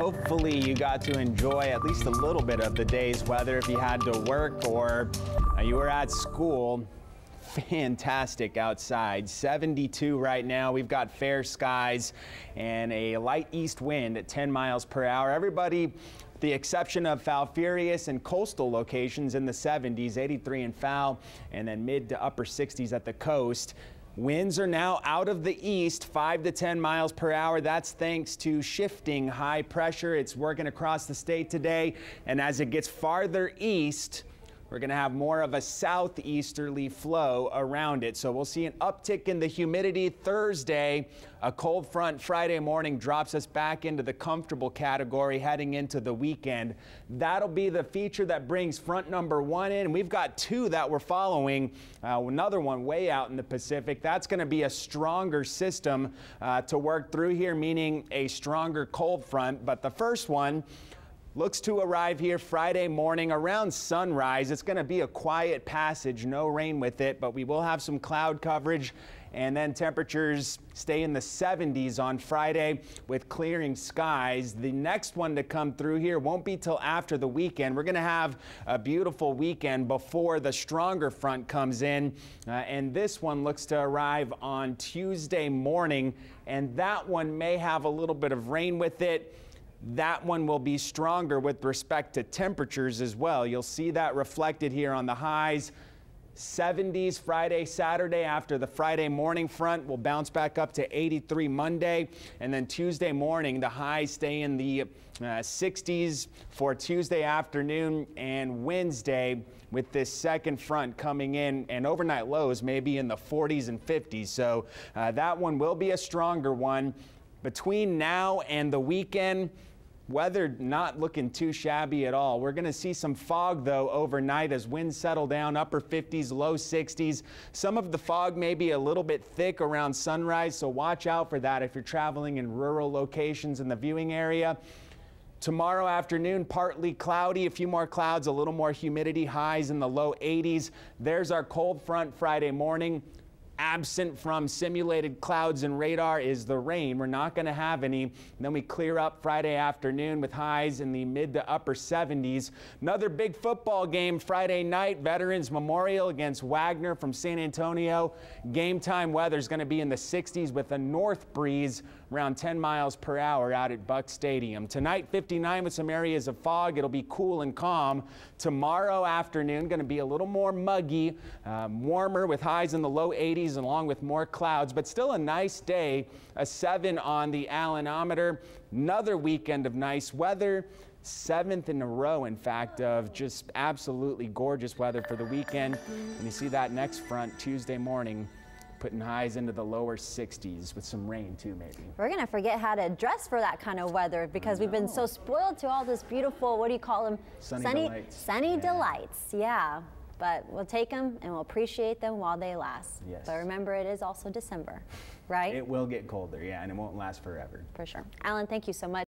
Hopefully you got to enjoy at least a little bit of the day's weather if you had to work or uh, you were at school. Fantastic outside. 72 right now. We've got fair skies and a light east wind at 10 miles per hour. Everybody the exception of Falfurrias and coastal locations in the 70s, 83 in Foul, and then mid to upper 60s at the coast. Winds are now out of the east, 5 to 10 miles per hour. That's thanks to shifting high pressure. It's working across the state today, and as it gets farther east, we're going to have more of a southeasterly flow around it. So we'll see an uptick in the humidity Thursday. A cold front Friday morning drops us back into the comfortable category heading into the weekend. That'll be the feature that brings front number one in. We've got two that we're following. Uh, another one way out in the Pacific. That's going to be a stronger system uh, to work through here, meaning a stronger cold front. But the first one, Looks to arrive here Friday morning around sunrise. It's going to be a quiet passage, no rain with it, but we will have some cloud coverage and then temperatures stay in the 70s on Friday with clearing skies. The next one to come through here won't be till after the weekend. We're going to have a beautiful weekend before the stronger front comes in. Uh, and this one looks to arrive on Tuesday morning, and that one may have a little bit of rain with it that one will be stronger with respect to temperatures as well. You'll see that reflected here on the highs. 70s Friday, Saturday after the Friday morning front. We'll bounce back up to 83 Monday. And then Tuesday morning, the highs stay in the uh, 60s for Tuesday afternoon and Wednesday with this second front coming in and overnight lows maybe in the 40s and 50s. So uh, that one will be a stronger one. Between now and the weekend, Weather not looking too shabby at all. We're going to see some fog though overnight as winds settle down, upper 50s, low 60s. Some of the fog may be a little bit thick around sunrise, so watch out for that if you're traveling in rural locations in the viewing area. Tomorrow afternoon, partly cloudy, a few more clouds, a little more humidity, highs in the low 80s. There's our cold front Friday morning absent from simulated clouds and radar is the rain. We're not going to have any. And then we clear up Friday afternoon with highs in the mid to upper 70s. Another big football game Friday night, Veterans Memorial against Wagner from San Antonio. Game time weather is going to be in the 60s with a north breeze around 10 miles per hour out at Buck Stadium. Tonight, 59 with some areas of fog. It'll be cool and calm. Tomorrow afternoon, going to be a little more muggy, uh, warmer with highs in the low 80s along with more clouds, but still a nice day, a 7 on the Allenometer. Another weekend of nice weather seventh in a row, in fact, of just absolutely gorgeous weather for the weekend. And you see that next front Tuesday morning putting highs into the lower 60s with some rain too maybe. We're going to forget how to dress for that kind of weather because we've been so spoiled to all this beautiful, what do you call them? Sunny, sunny delights. Sunny yeah. delights, yeah. But we'll take them and we'll appreciate them while they last. Yes. But remember, it is also December, right? It will get colder, yeah, and it won't last forever. For sure. Alan, thank you so much.